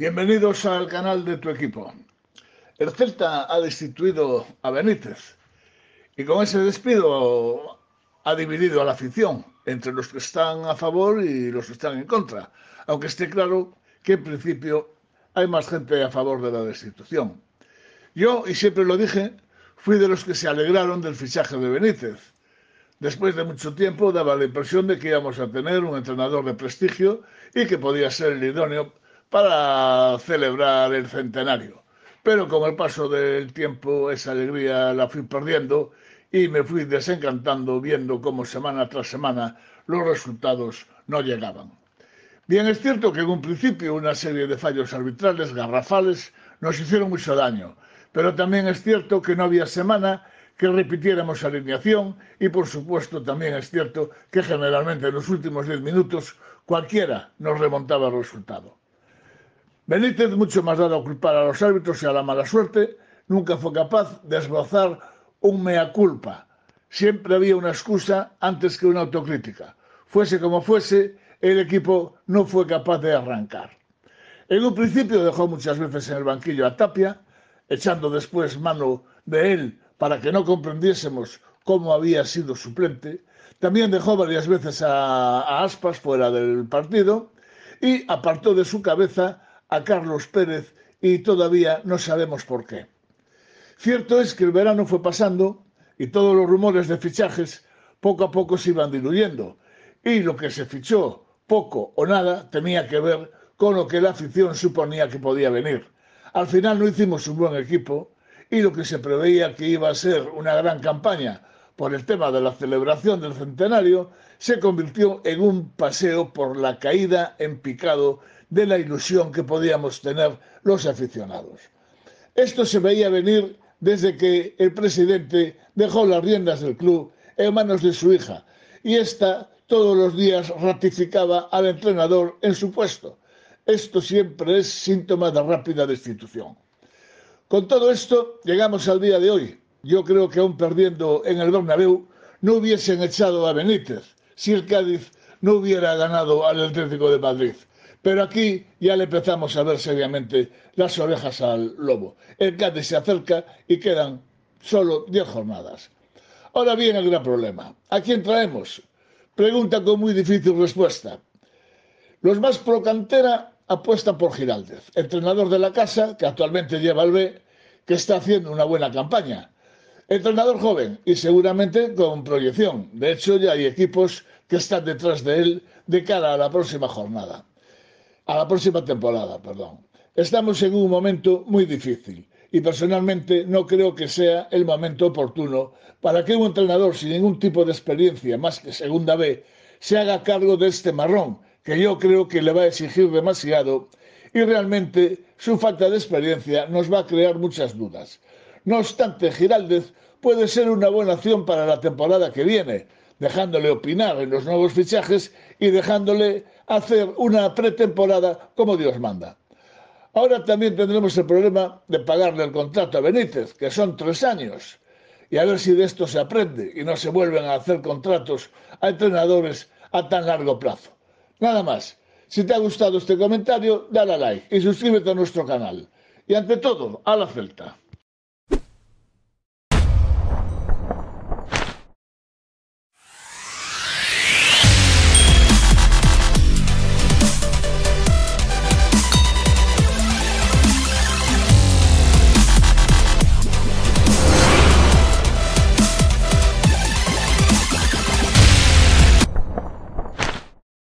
Bienvenidos al canal de tu equipo. El Celta ha destituido a Benítez y con ese despido ha dividido a la afición entre los que están a favor y los que están en contra, aunque esté claro que en principio hay más gente a favor de la destitución. Yo, y siempre lo dije, fui de los que se alegraron del fichaje de Benítez. Después de mucho tiempo daba la impresión de que íbamos a tener un entrenador de prestigio y que podía ser el idóneo para celebrar el centenario. Pero con el paso del tiempo esa alegría la fui perdiendo y me fui desencantando viendo cómo semana tras semana los resultados no llegaban. Bien, es cierto que en un principio una serie de fallos arbitrales garrafales nos hicieron mucho daño, pero también es cierto que no había semana que repitiéramos alineación y por supuesto también es cierto que generalmente en los últimos diez minutos cualquiera nos remontaba el resultado. Benítez, mucho más dado a culpar a los árbitros y a la mala suerte, nunca fue capaz de esbozar un mea culpa. Siempre había una excusa antes que una autocrítica. Fuese como fuese, el equipo no fue capaz de arrancar. En un principio dejó muchas veces en el banquillo a Tapia, echando después mano de él para que no comprendiésemos cómo había sido suplente. También dejó varias veces a, a Aspas fuera del partido y apartó de su cabeza a Carlos Pérez y todavía no sabemos por qué. Cierto es que el verano fue pasando y todos los rumores de fichajes poco a poco se iban diluyendo y lo que se fichó, poco o nada, tenía que ver con lo que la afición suponía que podía venir. Al final no hicimos un buen equipo y lo que se preveía que iba a ser una gran campaña por el tema de la celebración del centenario, se convirtió en un paseo por la caída en picado de la ilusión que podíamos tener los aficionados. Esto se veía venir desde que el presidente dejó las riendas del club en manos de su hija y ésta todos los días ratificaba al entrenador en su puesto. Esto siempre es síntoma de rápida destitución. Con todo esto llegamos al día de hoy, yo creo que aún perdiendo en el Bernabéu, no hubiesen echado a Benítez si el Cádiz no hubiera ganado al Atlético de Madrid. Pero aquí ya le empezamos a ver seriamente las orejas al lobo. El Cádiz se acerca y quedan solo 10 jornadas. Ahora viene el gran problema. ¿A quién traemos? Pregunta con muy difícil respuesta. Los más pro cantera apuestan por Giraldez, entrenador de la casa, que actualmente lleva al B, que está haciendo una buena campaña. Entrenador joven y seguramente con proyección. De hecho, ya hay equipos que están detrás de él de cara a la próxima jornada, a la próxima temporada, perdón. Estamos en un momento muy difícil y personalmente no creo que sea el momento oportuno para que un entrenador sin ningún tipo de experiencia más que segunda B se haga cargo de este marrón, que yo creo que le va a exigir demasiado y realmente su falta de experiencia nos va a crear muchas dudas. No obstante, Giraldez puede ser una buena opción para la temporada que viene, dejándole opinar en los nuevos fichajes y dejándole hacer una pretemporada como Dios manda. Ahora también tendremos el problema de pagarle el contrato a Benítez, que son tres años, y a ver si de esto se aprende y no se vuelven a hacer contratos a entrenadores a tan largo plazo. Nada más. Si te ha gustado este comentario, dale a like y suscríbete a nuestro canal. Y ante todo, a la Celta.